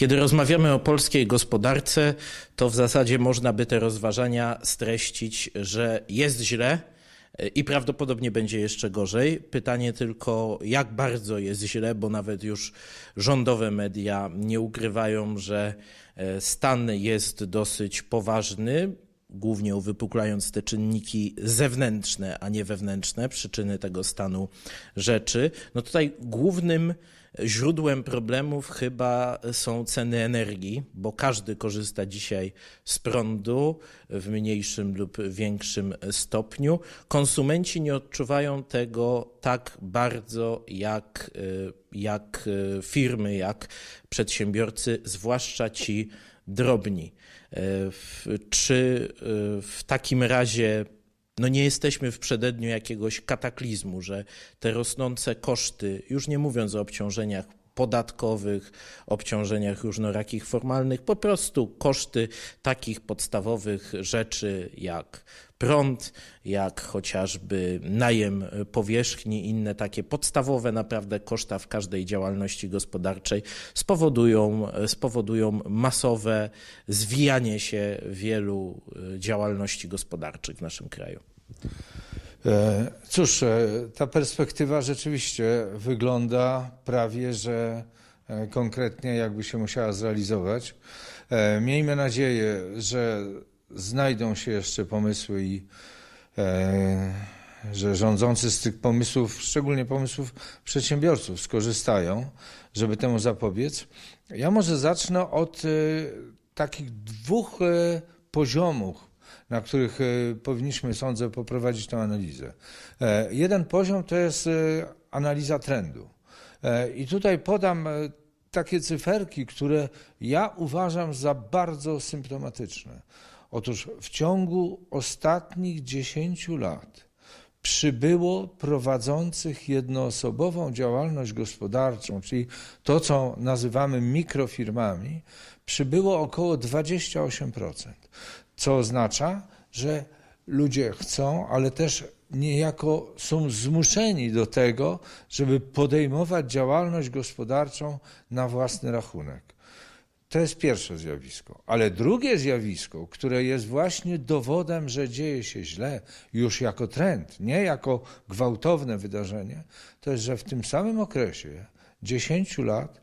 Kiedy rozmawiamy o polskiej gospodarce, to w zasadzie można by te rozważania streścić, że jest źle e, i prawdopodobnie będzie jeszcze gorzej. Pytanie tylko, jak bardzo jest źle, bo nawet już rządowe media nie ukrywają, że e, stan jest dosyć poważny głównie uwypuklając te czynniki zewnętrzne, a nie wewnętrzne, przyczyny tego stanu rzeczy. No tutaj głównym źródłem problemów chyba są ceny energii, bo każdy korzysta dzisiaj z prądu w mniejszym lub większym stopniu. Konsumenci nie odczuwają tego tak bardzo jak, y, jak y, firmy, jak przedsiębiorcy, zwłaszcza ci drobni. E, czy e, w takim razie no nie jesteśmy w przededniu jakiegoś kataklizmu, że te rosnące koszty, już nie mówiąc o obciążeniach podatkowych, obciążeniach różnorakich formalnych, po prostu koszty takich podstawowych rzeczy jak prąd, jak chociażby najem powierzchni, inne takie podstawowe naprawdę koszta w każdej działalności gospodarczej spowodują, spowodują masowe zwijanie się wielu y, działalności gospodarczych w naszym kraju. E, cóż, e, ta perspektywa rzeczywiście wygląda prawie, że e, konkretnie jakby się musiała zrealizować. Miejmy nadzieję, że znajdą się jeszcze pomysły i e, że rządzący z tych pomysłów, szczególnie pomysłów przedsiębiorców, skorzystają, żeby temu zapobiec. Ja może zacznę od e, takich dwóch e, poziomów, na których e, powinniśmy, sądzę, poprowadzić tę analizę. E, jeden poziom to jest e, analiza trendu. I tutaj podam takie cyferki, które ja uważam za bardzo symptomatyczne. Otóż w ciągu ostatnich 10 lat przybyło prowadzących jednoosobową działalność gospodarczą, czyli to, co nazywamy mikrofirmami, przybyło około 28%, co oznacza, że ludzie chcą, ale też niejako są zmuszeni do tego, żeby podejmować działalność gospodarczą na własny rachunek. To jest pierwsze zjawisko. Ale drugie zjawisko, które jest właśnie dowodem, że dzieje się źle, już jako trend, nie jako gwałtowne wydarzenie, to jest, że w tym samym okresie 10 lat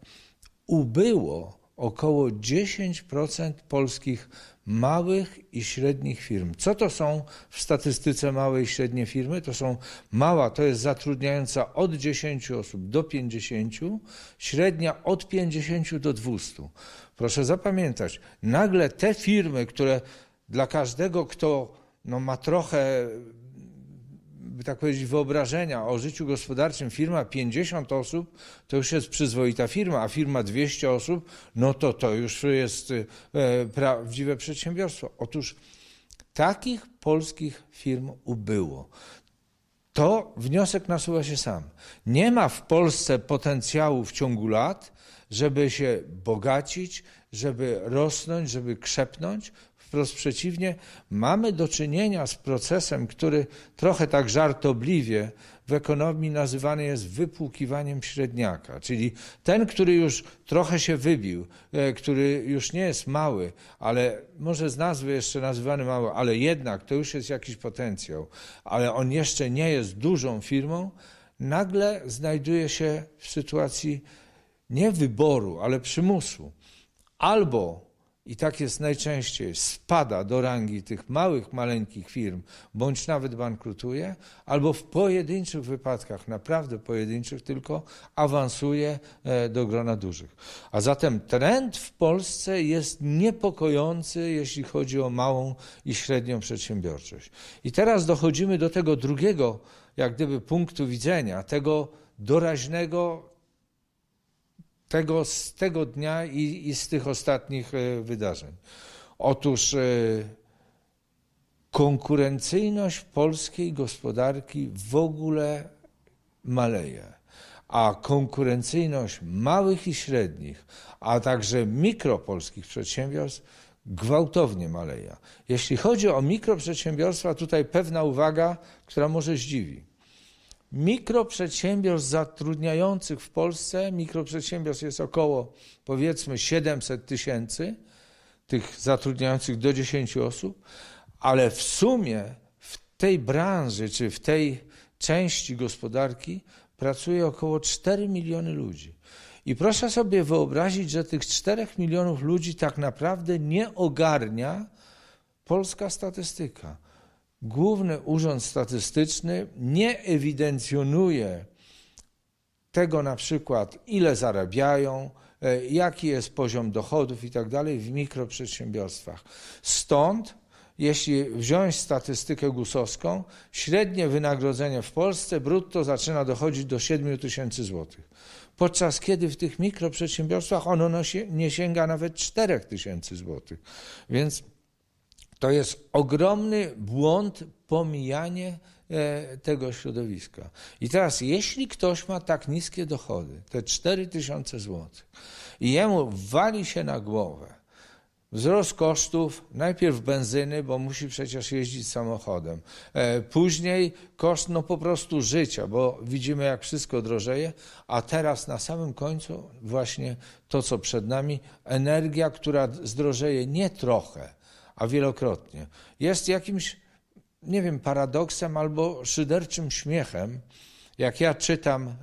ubyło około 10% polskich małych i średnich firm. Co to są w statystyce małe i średnie firmy? To są mała, to jest zatrudniająca od 10 osób do 50, średnia od 50 do 200. Proszę zapamiętać, nagle te firmy, które dla każdego, kto no, ma trochę by tak powiedzieć, wyobrażenia o życiu gospodarczym firma 50 osób to już jest przyzwoita firma, a firma 200 osób, no to to już jest y, e, prawdziwe przedsiębiorstwo. Otóż takich polskich firm ubyło to wniosek nasuwa się sam. Nie ma w Polsce potencjału w ciągu lat, żeby się bogacić, żeby rosnąć, żeby krzepnąć. Wprost przeciwnie, mamy do czynienia z procesem, który trochę tak żartobliwie w ekonomii nazywany jest wypłukiwaniem średniaka, czyli ten, który już trochę się wybił, e, który już nie jest mały, ale może z nazwy jeszcze nazywany mały, ale jednak to już jest jakiś potencjał, ale on jeszcze nie jest dużą firmą, nagle znajduje się w sytuacji nie wyboru, ale przymusu. Albo i tak jest najczęściej, spada do rangi tych małych, maleńkich firm, bądź nawet bankrutuje, albo w pojedynczych wypadkach, naprawdę pojedynczych tylko, awansuje e, do grona dużych. A zatem trend w Polsce jest niepokojący, jeśli chodzi o małą i średnią przedsiębiorczość. I teraz dochodzimy do tego drugiego, jak gdyby, punktu widzenia, tego doraźnego tego, z tego dnia i, i z tych ostatnich e, wydarzeń. Otóż e, konkurencyjność polskiej gospodarki w ogóle maleje, a konkurencyjność małych i średnich, a także mikropolskich przedsiębiorstw gwałtownie maleje. Jeśli chodzi o mikroprzedsiębiorstwa, tutaj pewna uwaga, która może zdziwi mikroprzedsiębiorstw zatrudniających w Polsce, mikroprzedsiębiorstw jest około powiedzmy 700 tysięcy, tych zatrudniających do 10 osób, ale w sumie w tej branży czy w tej części gospodarki pracuje około 4 miliony ludzi. I proszę sobie wyobrazić, że tych 4 milionów ludzi tak naprawdę nie ogarnia polska statystyka. Główny Urząd Statystyczny nie ewidencjonuje tego na przykład, ile zarabiają, e, jaki jest poziom dochodów i tak dalej w mikroprzedsiębiorstwach. Stąd, jeśli wziąć statystykę gusowską, średnie wynagrodzenie w Polsce brutto zaczyna dochodzić do 7 tysięcy złotych. Podczas kiedy w tych mikroprzedsiębiorstwach ono nie sięga nawet 4 tysięcy złotych. Więc to jest ogromny błąd, pomijanie e, tego środowiska. I teraz, jeśli ktoś ma tak niskie dochody, te 4000 zł, i jemu wali się na głowę wzrost kosztów, najpierw benzyny, bo musi przecież jeździć samochodem, e, później koszt no po prostu życia, bo widzimy jak wszystko drożeje, a teraz na samym końcu właśnie to, co przed nami, energia, która zdrożeje nie trochę, a wielokrotnie, jest jakimś, nie wiem, paradoksem albo szyderczym śmiechem, jak ja czytam e,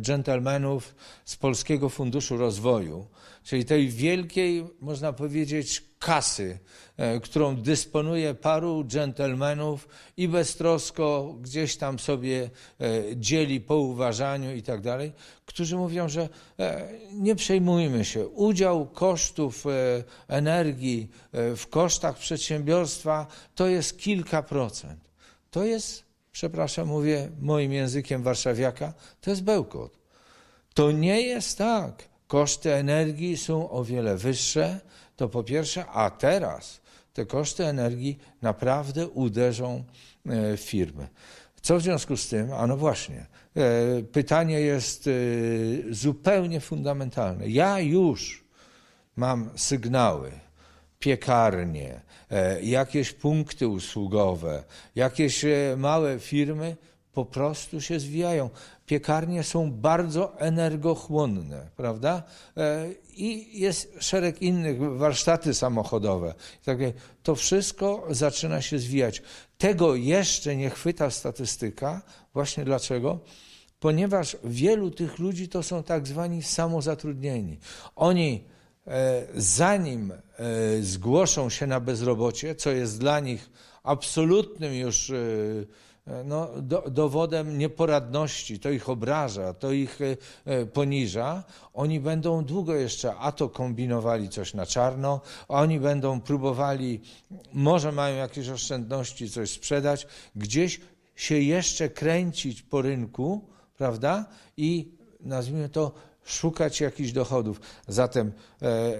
dżentelmenów z Polskiego Funduszu Rozwoju, czyli tej wielkiej, można powiedzieć, kasy, e, którą dysponuje paru dżentelmenów i beztrosko gdzieś tam sobie e, dzieli po uważaniu i tak dalej, którzy mówią, że e, nie przejmujmy się. Udział kosztów energii w kosztach przedsiębiorstwa to jest kilka procent. To jest, przepraszam, mówię moim językiem warszawiaka, to jest bełkot. To nie jest tak. Koszty energii są o wiele wyższe, to po pierwsze, a teraz te koszty energii naprawdę uderzą w e, firmy. Co w związku z tym? A no właśnie, e, pytanie jest e, zupełnie fundamentalne. Ja już mam sygnały, piekarnie, jakieś punkty usługowe, jakieś małe firmy po prostu się zwijają piekarnie są bardzo energochłonne, prawda? E, I jest szereg innych, warsztaty samochodowe. To wszystko zaczyna się zwijać. Tego jeszcze nie chwyta statystyka. Właśnie dlaczego? Ponieważ wielu tych ludzi to są tak zwani samozatrudnieni. Oni e, zanim e, zgłoszą się na bezrobocie, co jest dla nich absolutnym już E, no, do, dowodem nieporadności, to ich obraża, to ich e, e, poniża, oni będą długo jeszcze a to kombinowali coś na czarno, a oni będą próbowali, może mają jakieś oszczędności, coś sprzedać, gdzieś się jeszcze kręcić po rynku, prawda? I nazwijmy to szukać jakichś dochodów. Zatem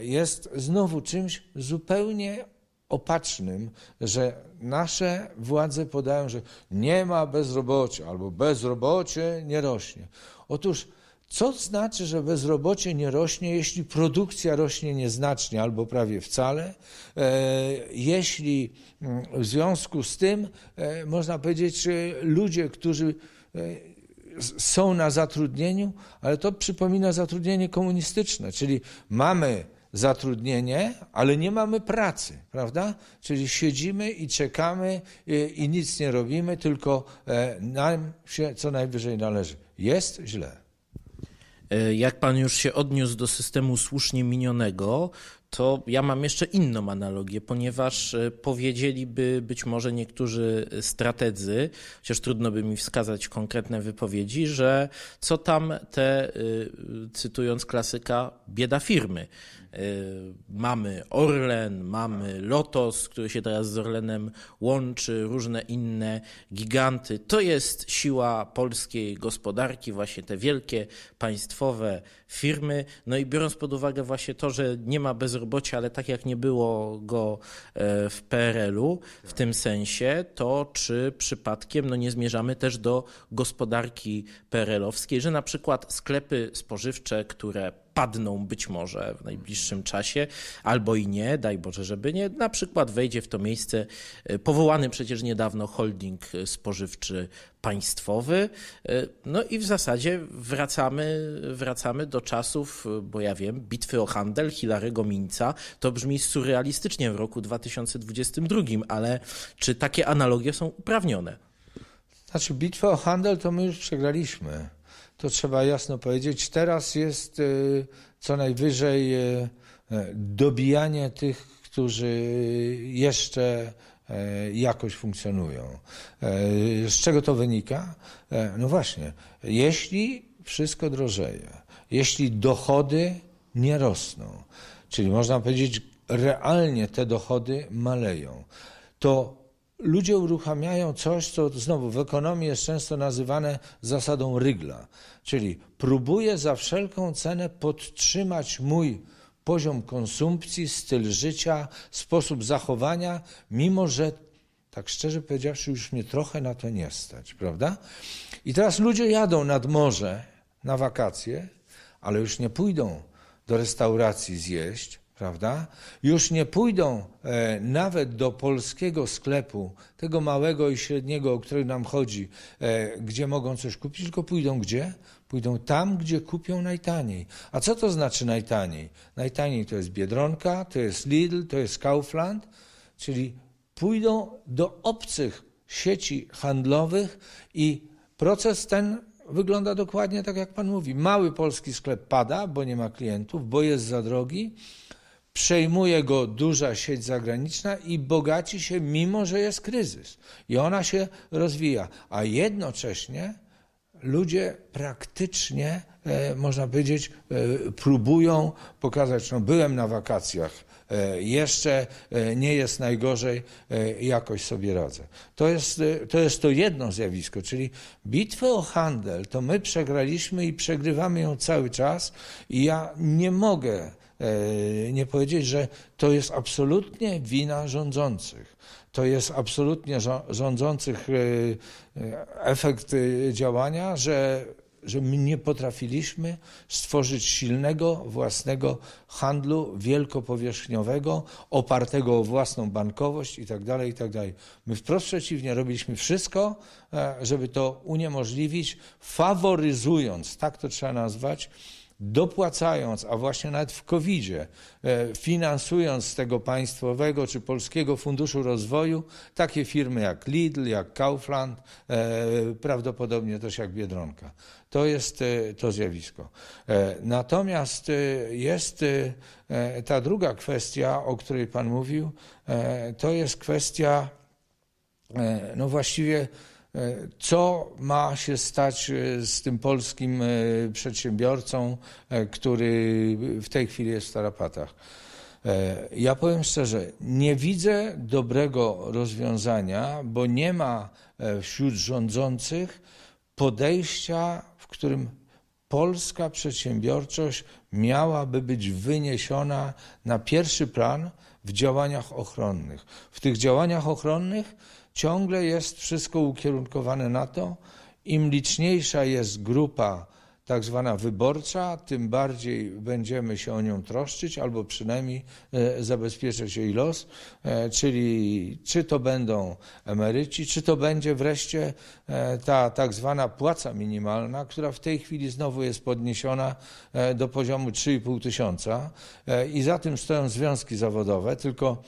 jest znowu czymś zupełnie opatrznym, że nasze władze podają, że nie ma bezrobocia albo bezrobocie nie rośnie. Otóż co znaczy, że bezrobocie nie rośnie, jeśli produkcja rośnie nieznacznie albo prawie wcale? E, jeśli mm, w związku z tym, e, można powiedzieć, e, ludzie, którzy są na zatrudnieniu, ale to przypomina zatrudnienie komunistyczne, czyli mamy zatrudnienie, ale nie mamy pracy, prawda? Czyli siedzimy i czekamy y, i, nic nie robimy, tylko e, nam się co najwyżej należy. Jest źle. E, jak pan już się odniósł do systemu słusznie minionego, to ja mam jeszcze inną analogię, ponieważ e, powiedzieliby być może niektórzy e, strategzy, chociaż trudno by mi wskazać konkretne wypowiedzi, że co tam te, e, cytując klasyka, bieda firmy. Mamy Orlen, mamy Lotos, który się teraz z Orlenem łączy, różne inne giganty. To jest siła polskiej gospodarki, właśnie te wielkie państwowe firmy. No i biorąc pod uwagę właśnie to, że nie ma bez bezrobocie, ale tak jak nie było go e, w PRL-u w tym sensie, to czy przypadkiem no nie zmierzamy też do gospodarki PRL-owskiej, że na przykład sklepy spożywcze, które padną być może w najbliższym czasie, albo i nie, daj Boże, żeby nie. Na przykład wejdzie w to miejsce e, powołany przecież niedawno holding spożywczy państwowy. E, no i w zasadzie wracamy, wracamy do czasów, e, bo ja wiem, bitwy o handel Hilarego Mińca. To brzmi surrealistycznie w roku 2022, ale czy takie analogie są uprawnione? Znaczy, bitwę o handel to my już przegraliśmy to trzeba jasno powiedzieć. Teraz jest y, co najwyżej y, dobijanie tych, którzy jeszcze e, jakoś funkcjonują. E, z czego to wynika? E, no właśnie, jeśli wszystko drożeje, jeśli dochody nie rosną, czyli można powiedzieć, realnie te dochody maleją, to ludzie uruchamiają coś, co znowu w ekonomii jest często nazywane zasadą rygla, czyli próbuję za wszelką cenę podtrzymać mój poziom konsumpcji, styl życia, sposób zachowania, mimo że tak szczerze powiedziawszy, już mnie trochę na to nie stać, prawda? I teraz ludzie jadą nad morze na wakacje, ale już nie pójdą do restauracji zjeść, prawda? Już nie pójdą e, nawet do polskiego sklepu, tego małego i średniego, o który nam chodzi, e, gdzie mogą coś kupić, tylko pójdą gdzie? Pójdą tam, gdzie kupią najtaniej. A co to znaczy najtaniej? Najtaniej to jest Biedronka, to jest Lidl, to jest Kaufland, czyli pójdą do obcych sieci handlowych i proces ten wygląda dokładnie tak, jak Pan mówi. Mały polski sklep pada, bo nie ma klientów, bo jest za drogi przejmuje go duża sieć zagraniczna i bogaci się, mimo że jest kryzys. I ona się rozwija, a jednocześnie ludzie praktycznie, e, można powiedzieć, e, próbują pokazać, no byłem na wakacjach, e, jeszcze nie jest najgorzej, jakoś sobie radzę. To jest, to jest to jedno zjawisko, czyli bitwę o handel to my przegraliśmy i przegrywamy ją cały czas i ja nie mogę E, nie powiedzieć, że to jest absolutnie wina rządzących. To jest absolutnie rządzących e, e, efekt działania, że że my nie potrafiliśmy stworzyć silnego własnego handlu wielkopowierzchniowego, opartego o własną bankowość itd., tak itd. Tak my wprost przeciwnie, robiliśmy wszystko, żeby to uniemożliwić, faworyzując, tak to trzeba nazwać, dopłacając, a właśnie nawet w COVID-zie, e, finansując z tego państwowego czy polskiego funduszu rozwoju takie firmy jak Lidl, jak Kaufland, e, prawdopodobnie też jak Biedronka. To jest e, to zjawisko. Natomiast jest ta druga kwestia, o której Pan mówił, to jest kwestia, no właściwie, E, co ma się stać e, z tym polskim e, przedsiębiorcą, który w tej chwili jest w tarapatach. Ja powiem szczerze, nie widzę dobrego rozwiązania, bo nie ma wśród rządzących podejścia, w którym polska przedsiębiorczość miałaby być wyniesiona na pierwszy plan w działaniach ochronnych. W tych działaniach ochronnych ciągle jest wszystko ukierunkowane na to, im liczniejsza jest grupa tak zwana wyborcza, tym bardziej będziemy się o nią troszczyć, albo przynajmniej e, zabezpieczać jej los, e, czyli czy to będą emeryci, czy to będzie wreszcie e, ta tak zwana płaca minimalna, która w tej chwili znowu jest podniesiona do poziomu 3,5 tysiąca i za tym stoją związki zawodowe, tylko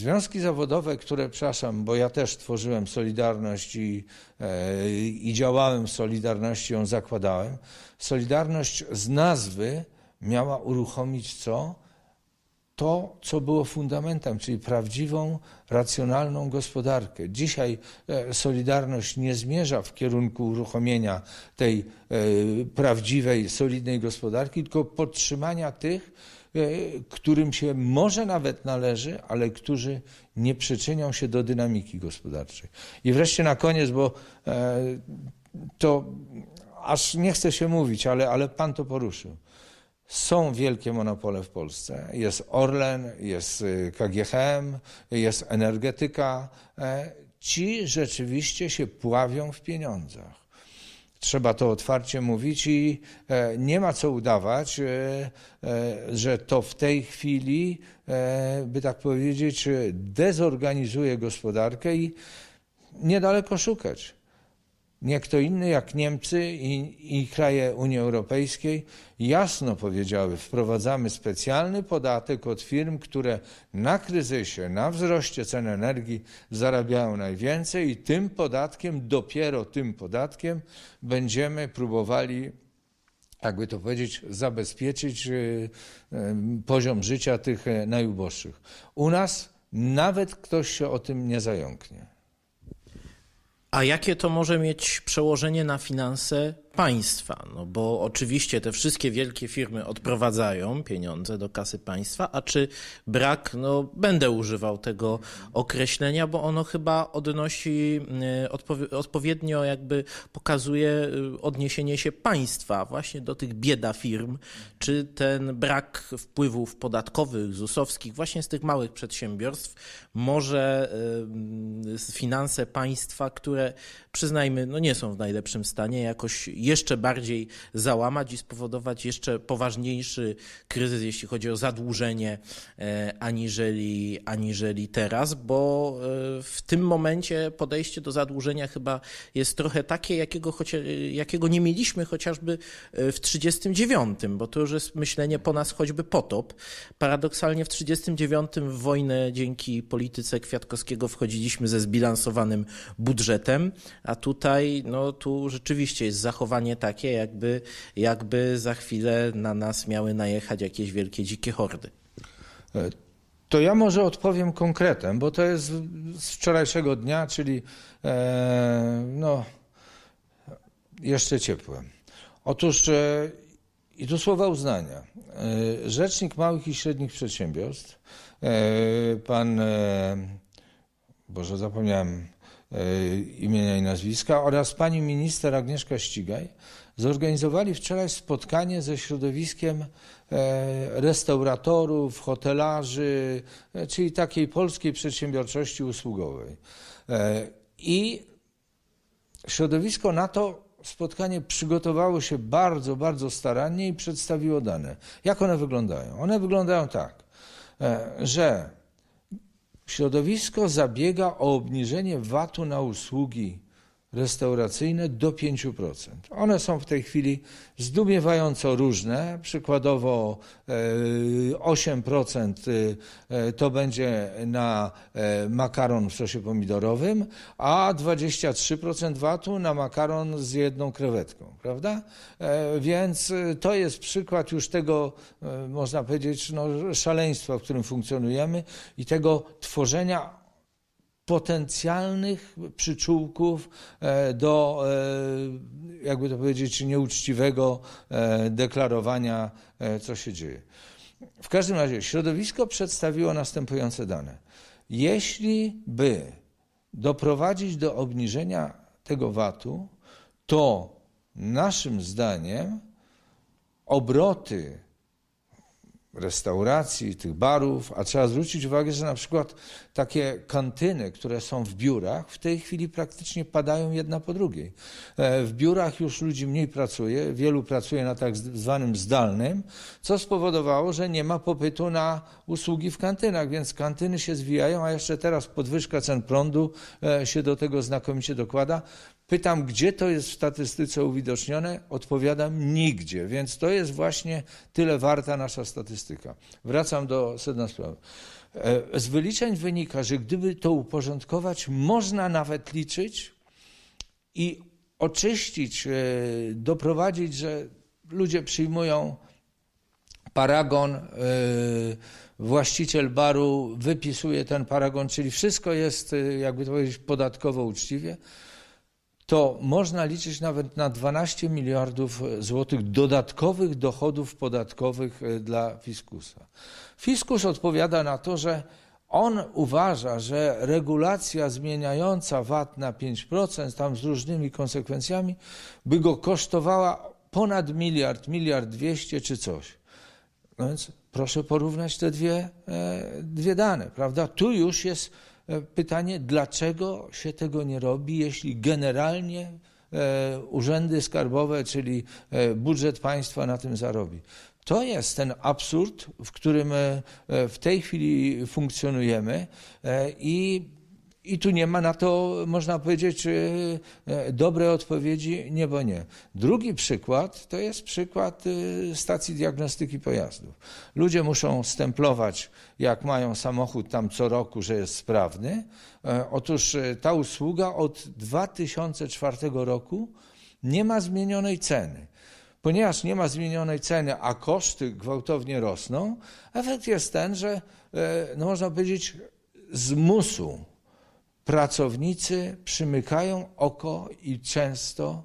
Związki zawodowe, które, przepraszam, bo ja też tworzyłem Solidarność i, e, i działałem w Solidarności, ją zakładałem. Solidarność z nazwy miała uruchomić co? to, co było fundamentem, czyli prawdziwą, racjonalną gospodarkę. Dzisiaj e, Solidarność nie zmierza w kierunku uruchomienia tej e, prawdziwej, solidnej gospodarki, tylko podtrzymania tych, E, którym się może nawet należy, ale którzy nie przyczynią się do dynamiki gospodarczej. I wreszcie na koniec, bo e, to aż nie chcę się mówić, ale, ale pan to poruszył. Są wielkie monopole w Polsce. Jest Orlen, jest e, KGHM, jest energetyka. Ci rzeczywiście się pławią w pieniądzach. Trzeba to otwarcie mówić i e, nie ma co udawać, e, e, że to w tej chwili, by tak powiedzieć, dezorganizuje gospodarkę i niedaleko szukać nie kto inny jak Niemcy i, i, kraje Unii Europejskiej jasno powiedziały, wprowadzamy specjalny podatek od firm, które na kryzysie, na wzroście cen energii zarabiają najwięcej i tym podatkiem, dopiero tym podatkiem będziemy próbowali jakby to powiedzieć, zabezpieczyć y, y, poziom życia tych y, najuboższych. U nas nawet ktoś się o tym nie zająknie. A jakie to może mieć przełożenie na finanse państwa, no bo oczywiście te wszystkie wielkie firmy odprowadzają pieniądze do kasy państwa, a czy brak, no będę używał tego określenia, bo ono chyba odnosi y, odpowiednio jakby pokazuje y, odniesienie się państwa właśnie do tych bieda firm, czy ten brak wpływów podatkowych, ZUS-owskich właśnie z tych małych przedsiębiorstw może y, finanse państwa, które przyznajmy, no nie są w najlepszym stanie, jakoś jeszcze bardziej załamać i spowodować jeszcze poważniejszy kryzys, jeśli chodzi o zadłużenie, e, aniżeli, aniżeli teraz, bo e, w tym momencie podejście do zadłużenia chyba jest trochę takie, jakiego, chociaż, jakiego nie mieliśmy chociażby e, w 1939, bo to już jest myślenie po nas choćby potop. Paradoksalnie w 1939 w wojnę dzięki polityce Kwiatkowskiego wchodziliśmy ze zbilansowanym budżetem, a tutaj, no tu rzeczywiście jest zachowanie zachowanie takie, jakby, jakby za chwilę na nas miały najechać jakieś wielkie dzikie hordy. To ja może odpowiem konkretem, bo to jest z wczorajszego dnia, czyli e, no, jeszcze ciepłe. Otóż e, i tu słowa uznania. E, Rzecznik Małych i Średnich Przedsiębiorstw, e, pan, e, Boże, zapomniałem, E, imienia i nazwiska oraz pani minister Agnieszka Ścigaj zorganizowali wczoraj spotkanie ze środowiskiem e, restauratorów, hotelarzy, e, czyli takiej polskiej przedsiębiorczości usługowej. I środowisko na to spotkanie przygotowało się bardzo, bardzo starannie i przedstawiło dane. Jak one wyglądają? One wyglądają tak, że Środowisko zabiega o obniżenie VAT-u na usługi restauracyjne do 5%. One są w tej chwili zdumiewająco różne. Przykładowo 8% e, e, to będzie na e, makaron w sosie pomidorowym, a 23% VAT-u na makaron z jedną krewetką, prawda? Więc to jest przykład już tego, można powiedzieć, no, szaleństwa, w którym funkcjonujemy i tego tworzenia potencjalnych przyczółków e, do, e, jakby to powiedzieć, nieuczciwego e, deklarowania, co się dzieje. W każdym razie środowisko przedstawiło następujące dane. Jeśli by doprowadzić do obniżenia tego VAT-u, to naszym zdaniem obroty restauracji, tych barów, a trzeba zwrócić uwagę, że na przykład takie kantyny, które są w biurach, w tej chwili praktycznie padają jedna po drugiej. E, w biurach już ludzi mniej pracuje, wielu pracuje na tak zwanym zdalnym, co spowodowało, że nie ma popytu na usługi w kantynach, więc kantyny się zwijają, a jeszcze teraz podwyżka cen prądu e, się do tego znakomicie dokłada. Pytam, gdzie to jest w statystyce uwidocznione? Odpowiadam, nigdzie. Więc to jest właśnie tyle warta nasza statystyka. Wracam do sedna sprawy. E, z wyliczeń wynika, że gdyby to uporządkować, można nawet liczyć i oczyścić, e, doprowadzić, że ludzie przyjmują paragon, e, właściciel baru wypisuje ten paragon, czyli wszystko jest, jakby to powiedzieć, podatkowo uczciwie to można liczyć nawet na 12 miliardów e, złotych dodatkowych dochodów podatkowych e, dla fiskusa. Fiskus odpowiada na to, że on uważa, że regulacja zmieniająca VAT na 5%, tam z różnymi konsekwencjami, by go kosztowała ponad miliard, miliard dwieście czy coś. No więc proszę porównać te dwie, e, dwie dane, prawda? Tu już jest E, pytanie, dlaczego się tego nie robi, jeśli generalnie e, urzędy skarbowe, czyli e, budżet państwa na tym zarobi. To jest ten absurd, w którym w tej chwili funkcjonujemy i i tu nie ma na to, można powiedzieć, e, e, dobrej odpowiedzi, nie bo nie. Drugi przykład to jest przykład e, stacji diagnostyki pojazdów. Ludzie muszą stemplować, jak mają samochód tam co roku, że jest sprawny. Otóż ta usługa od 2004 roku nie ma zmienionej ceny. Ponieważ nie ma zmienionej ceny, a koszty gwałtownie rosną, efekt jest ten, że no można powiedzieć, zmusu pracownicy przymykają oko i często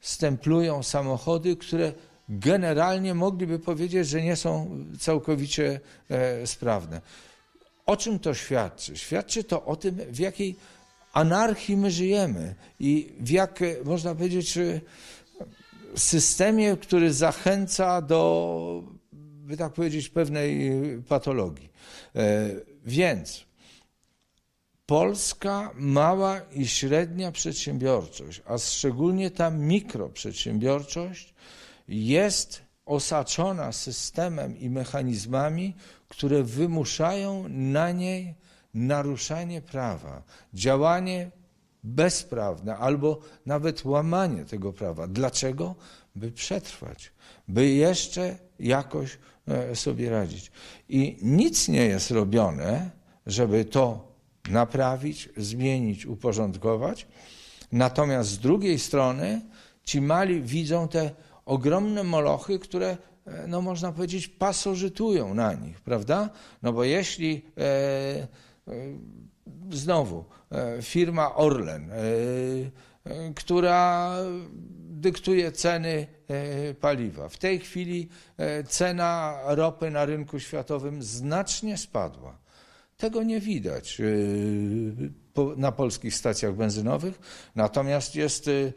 stemplują samochody, które generalnie mogliby powiedzieć, że nie są całkowicie e, sprawne. O czym to świadczy? Świadczy to o tym, w jakiej anarchii my żyjemy i w jak, e, można powiedzieć, e, systemie, który zachęca do, by tak powiedzieć, pewnej patologii. Więc Polska mała i średnia przedsiębiorczość, a szczególnie ta mikroprzedsiębiorczość, jest osaczona systemem i mechanizmami, które wymuszają na niej naruszanie prawa, działanie bezprawne albo nawet łamanie tego prawa. Dlaczego? By przetrwać, by jeszcze jakoś e, sobie radzić. I nic nie jest robione, żeby to naprawić, zmienić, uporządkować. Natomiast z drugiej strony ci mali widzą te ogromne molochy, które e, no można powiedzieć, pasożytują na nich, prawda? No bo jeśli e, e, znowu e, firma Orlen, e, e, która dyktuje ceny paliwa, w tej chwili cena ropy na rynku światowym znacznie spadła. Tego nie widać y, na polskich stacjach benzynowych, natomiast jest y,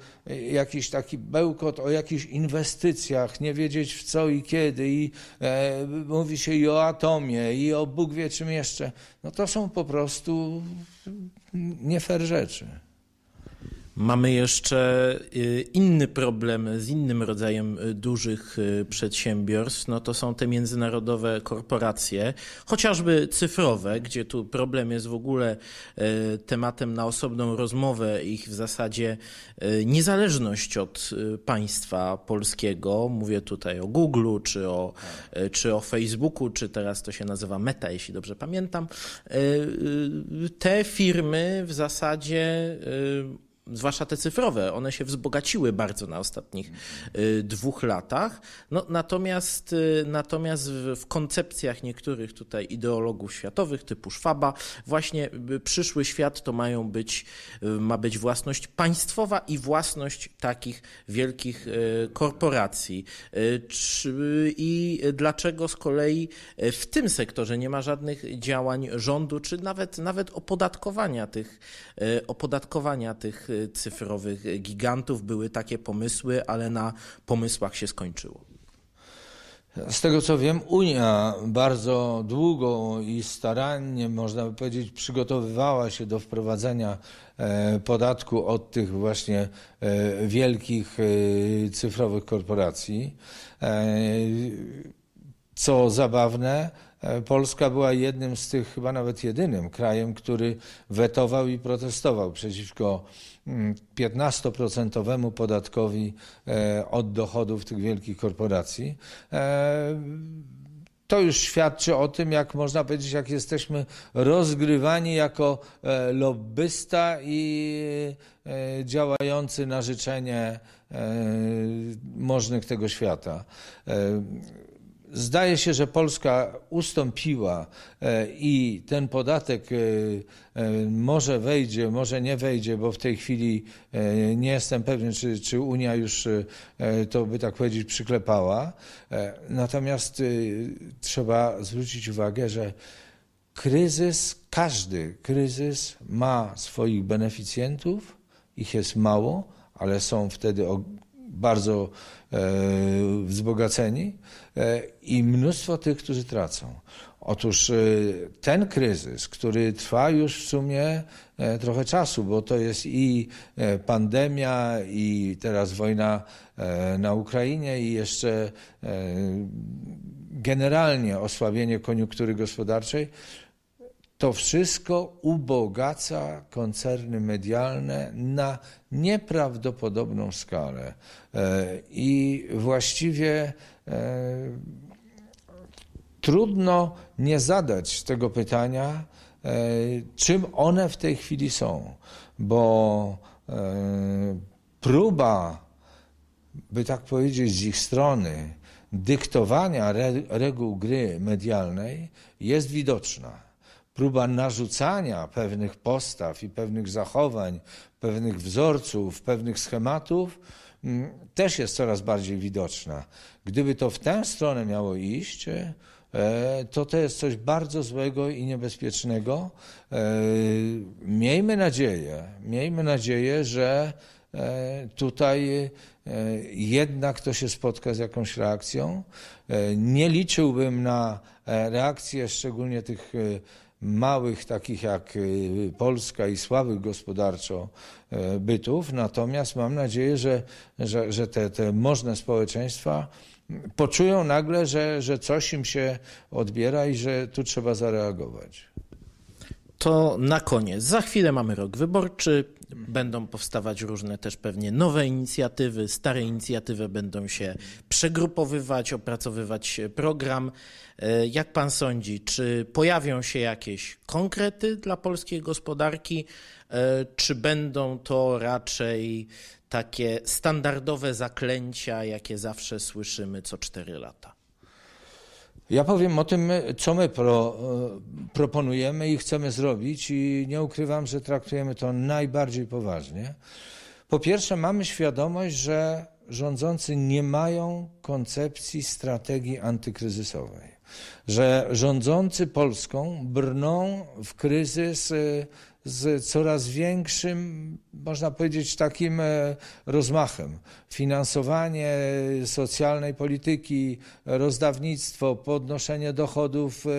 jakiś taki bełkot o jakichś inwestycjach, nie wiedzieć w co i kiedy, i e, mówi się i o atomie, i o Bóg wie czym jeszcze. No to są po prostu nie fair rzeczy. Mamy jeszcze y, inny problem z innym rodzajem y, dużych y, przedsiębiorstw, no to są te międzynarodowe korporacje, chociażby cyfrowe, gdzie tu problem jest w ogóle tematem na osobną rozmowę, ich w zasadzie niezależność od państwa polskiego. Mówię tutaj o Googleu, czy o, czy o Facebooku, czy teraz to się nazywa Meta, jeśli dobrze pamiętam. Te firmy w zasadzie zwłaszcza te cyfrowe, one się wzbogaciły bardzo na ostatnich y, dwóch latach. No, natomiast, y, natomiast w koncepcjach niektórych tutaj ideologów światowych, typu Szwaba, właśnie y, przyszły świat to mają być, ma być własność państwowa i własność takich wielkich korporacji. I dlaczego z kolei w tym sektorze nie ma żadnych działań rządu, czy nawet, nawet opodatkowania tych, opodatkowania tych cyfrowych gigantów. Były takie pomysły, ale na pomysłach się skończyło. Z tego co wiem, Unia bardzo długo i starannie, można by powiedzieć, przygotowywała się do wprowadzenia e, podatku od tych właśnie e, wielkich e, cyfrowych korporacji. Co zabawne, e, Polska była jednym z tych, chyba nawet jedynym krajem, który wetował i protestował przeciwko 15% mm, podatkowi e, od dochodów tych wielkich korporacji. E, to już świadczy o tym, jak można powiedzieć, jak jesteśmy rozgrywani jako lobbysta i działający na życzenie możnych tego świata. Zdaje się, że Polska ustąpiła e, i ten podatek e, e, może wejdzie, może nie wejdzie, bo w tej chwili nie jestem pewien, czy, czy Unia już to by tak powiedzieć przyklepała. Natomiast trzeba zwrócić uwagę, że kryzys, każdy kryzys ma swoich beneficjentów, ich jest mało, ale są wtedy bardzo e, wzbogaceni e, i mnóstwo tych, którzy tracą. Otóż e, ten kryzys, który trwa już w sumie trochę czasu, bo to jest i pandemia, i teraz wojna na Ukrainie, i jeszcze generalnie osłabienie koniunktury gospodarczej, to wszystko ubogaca koncerny medialne na nieprawdopodobną skalę. E, I właściwie e, trudno nie zadać tego pytania, e, czym one w tej chwili są, bo próba, by tak powiedzieć, z ich strony dyktowania reguł gry medialnej jest widoczna próba narzucania pewnych postaw i pewnych zachowań, pewnych wzorców, pewnych schematów mm, też jest coraz bardziej widoczna. Gdyby to w tę stronę miało iść, e, to to jest coś bardzo złego i niebezpiecznego. E, miejmy nadzieję, miejmy nadzieję, że e, tutaj jednak to się spotka z jakąś reakcją. Nie liczyłbym na reakcję szczególnie tych małych, takich jak y, Polska i słabych gospodarczo e, bytów. Natomiast mam nadzieję, że, że, że te, te możne społeczeństwa poczują nagle, że, że coś im się odbiera i że tu trzeba zareagować. To na koniec. Za chwilę mamy rok wyborczy. Będą powstawać różne też pewnie nowe inicjatywy, stare inicjatywy będą się przegrupowywać, opracowywać program. E, jak pan sądzi, czy pojawią się jakieś konkrety dla polskiej gospodarki, e, czy będą to raczej takie standardowe zaklęcia, jakie zawsze słyszymy co cztery lata? Ja powiem o tym, co my pro, e, proponujemy i chcemy zrobić, i nie ukrywam, że traktujemy to najbardziej poważnie. Po pierwsze, mamy świadomość, że rządzący nie mają koncepcji strategii antykryzysowej, że rządzący Polską brną w kryzys e, z coraz większym, można powiedzieć, takim e, rozmachem. Finansowanie socjalnej polityki, rozdawnictwo, podnoszenie dochodów e,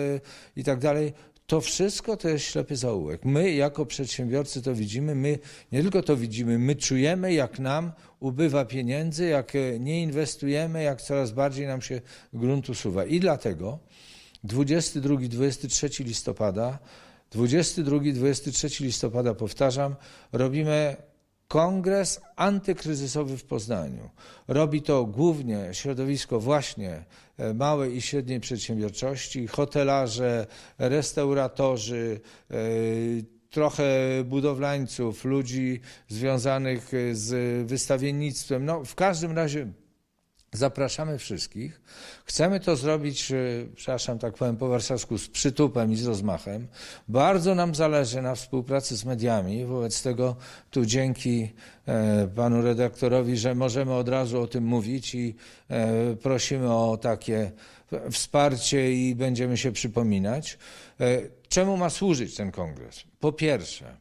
itd. Tak to wszystko to jest ślepy zaułek. My jako przedsiębiorcy to widzimy, my nie tylko to widzimy, my czujemy jak nam ubywa pieniędzy, jak e, nie inwestujemy, jak coraz bardziej nam się grunt usuwa. I dlatego 22-23 listopada 22-23 listopada, powtarzam, robimy kongres antykryzysowy w Poznaniu. Robi to głównie środowisko właśnie e, małej i średniej przedsiębiorczości, hotelarze, restauratorzy, e, trochę budowlańców, ludzi związanych e, z wystawiennictwem. No, w każdym razie Zapraszamy wszystkich. Chcemy to zrobić, e, przepraszam, tak powiem po warszawsku, z przytupem i z rozmachem. Bardzo nam zależy na współpracy z mediami. Wobec tego tu dzięki e, panu redaktorowi, że możemy od razu o tym mówić i e, prosimy o takie wsparcie i będziemy się przypominać. Czemu ma służyć ten kongres? Po pierwsze,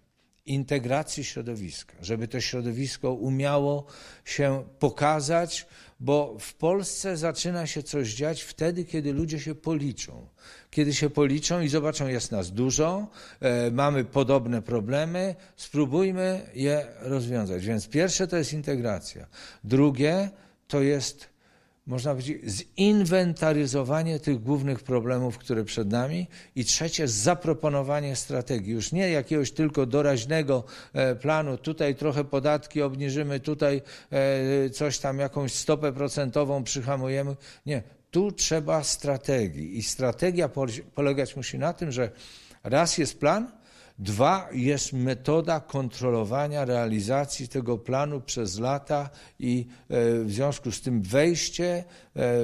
integracji środowiska, żeby to środowisko umiało się pokazać, bo w Polsce zaczyna się coś dziać wtedy, kiedy ludzie się policzą. Kiedy się policzą i zobaczą, jest nas dużo, e, mamy podobne problemy, spróbujmy je rozwiązać. Więc pierwsze to jest integracja. Drugie to jest można powiedzieć, zinwentaryzowanie tych głównych problemów, które przed nami i trzecie, zaproponowanie strategii. Już nie jakiegoś tylko doraźnego e, planu, tutaj trochę podatki obniżymy, tutaj e, coś tam, jakąś stopę procentową przyhamujemy. Nie, tu trzeba strategii i strategia polegać musi na tym, że raz jest plan, Dwa jest metoda kontrolowania realizacji tego planu przez lata i e, w związku z tym wejście e,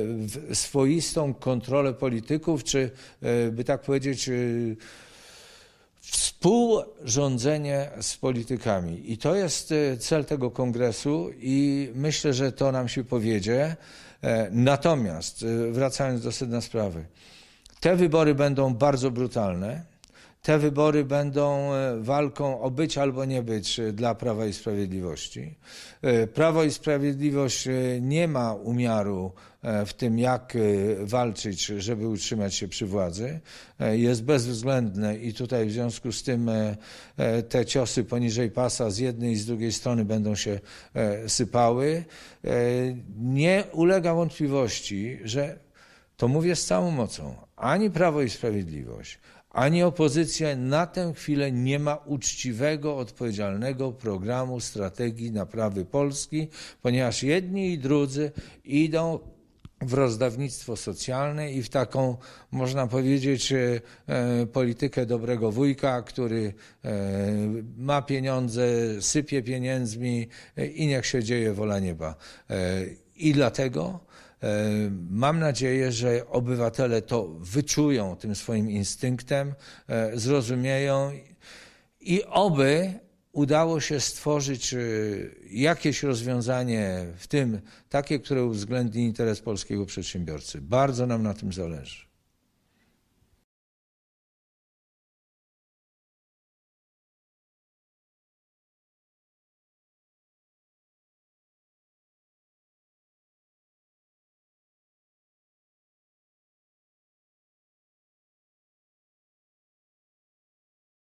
w swoistą kontrolę polityków, czy e, by tak powiedzieć, współrządzenie z politykami. I to jest cel tego kongresu i myślę, że to nam się powiedzie. Natomiast wracając do sedna sprawy, te wybory będą bardzo brutalne te wybory będą e, walką o być albo nie być e, dla Prawa i Sprawiedliwości. E, Prawo i Sprawiedliwość nie ma umiaru w tym, jak walczyć, żeby utrzymać się przy władzy. Jest bezwzględne i tutaj w związku z tym te ciosy poniżej pasa z jednej i z drugiej strony będą się sypały. Nie ulega wątpliwości, że to mówię z całą mocą. Ani Prawo i Sprawiedliwość, ani opozycja na tę chwilę nie ma uczciwego, odpowiedzialnego programu strategii naprawy Polski, ponieważ jedni i drudzy idą w rozdawnictwo socjalne i w taką, można powiedzieć, e, politykę dobrego wujka, który e, ma pieniądze, sypie pieniędzmi e, i niech się dzieje wola nieba. I dlatego E, mam nadzieję, że obywatele to wyczują tym swoim instynktem, e, zrozumieją i oby udało się stworzyć e, jakieś rozwiązanie, w tym takie, które uwzględni interes polskiego przedsiębiorcy. Bardzo nam na tym zależy.